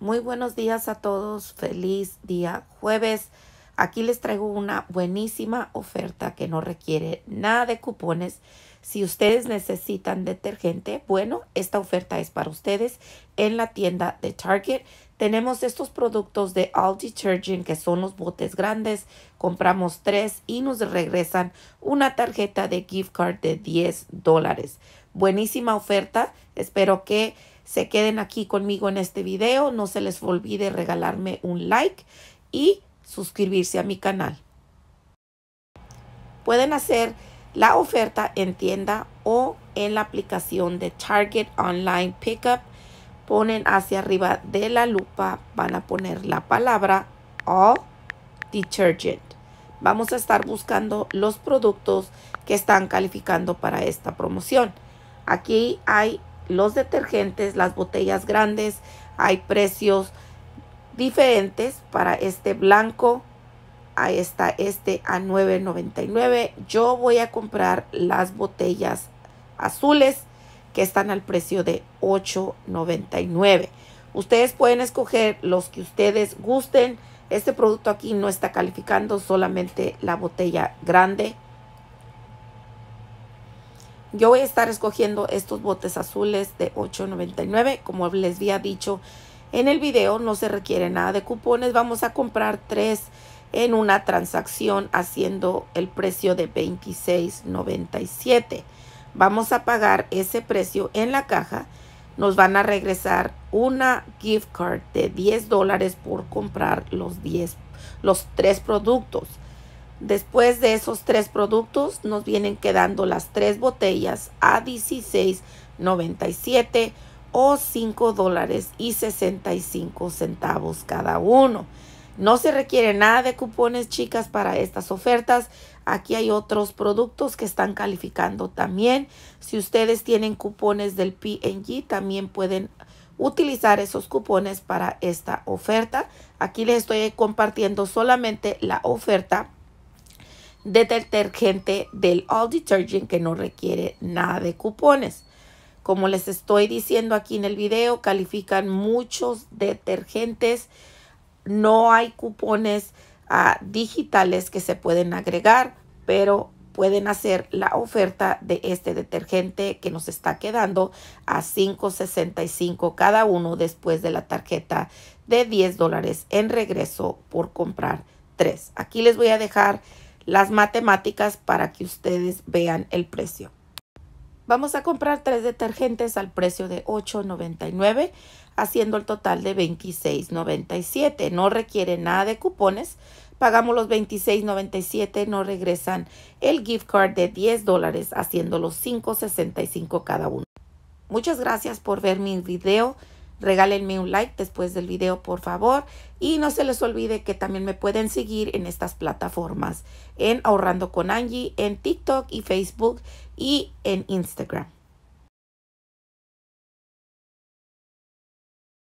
Muy buenos días a todos, feliz día jueves. Aquí les traigo una buenísima oferta que no requiere nada de cupones. Si ustedes necesitan detergente, bueno, esta oferta es para ustedes en la tienda de Target. Tenemos estos productos de All Detergent que son los botes grandes. Compramos tres y nos regresan una tarjeta de gift card de 10 dólares. Buenísima oferta. Espero que se queden aquí conmigo en este video. No se les olvide regalarme un like y suscribirse a mi canal. Pueden hacer la oferta en tienda o en la aplicación de Target Online Pickup. Ponen hacia arriba de la lupa, van a poner la palabra All Detergent. Vamos a estar buscando los productos que están calificando para esta promoción. Aquí hay los detergentes, las botellas grandes, hay precios diferentes para este blanco. Ahí está este a 9.99. Yo voy a comprar las botellas azules que están al precio de 8.99. Ustedes pueden escoger los que ustedes gusten. Este producto aquí no está calificando, solamente la botella grande. Yo voy a estar escogiendo estos botes azules de $8.99. Como les había dicho en el video, no se requiere nada de cupones. Vamos a comprar tres en una transacción haciendo el precio de $26.97. Vamos a pagar ese precio en la caja. Nos van a regresar una gift card de $10 por comprar los, 10, los tres productos. Después de esos tres productos nos vienen quedando las tres botellas a 16.97 o $5.65 dólares y centavos cada uno. No se requiere nada de cupones, chicas, para estas ofertas. Aquí hay otros productos que están calificando también. Si ustedes tienen cupones del P&G, también pueden utilizar esos cupones para esta oferta. Aquí les estoy compartiendo solamente la oferta de detergente del All Detergent que no requiere nada de cupones. Como les estoy diciendo aquí en el video, califican muchos detergentes. No hay cupones ah, digitales que se pueden agregar, pero pueden hacer la oferta de este detergente que nos está quedando a 5.65 cada uno después de la tarjeta de 10 dólares en regreso por comprar 3. Aquí les voy a dejar las matemáticas para que ustedes vean el precio. Vamos a comprar tres detergentes al precio de $8.99, haciendo el total de $26.97. No requiere nada de cupones. Pagamos los $26.97, no regresan el gift card de $10 dólares, haciendo los $5.65 cada uno. Muchas gracias por ver mi video. Regálenme un like después del video, por favor. Y no se les olvide que también me pueden seguir en estas plataformas, en Ahorrando con Angie, en TikTok y Facebook y en Instagram.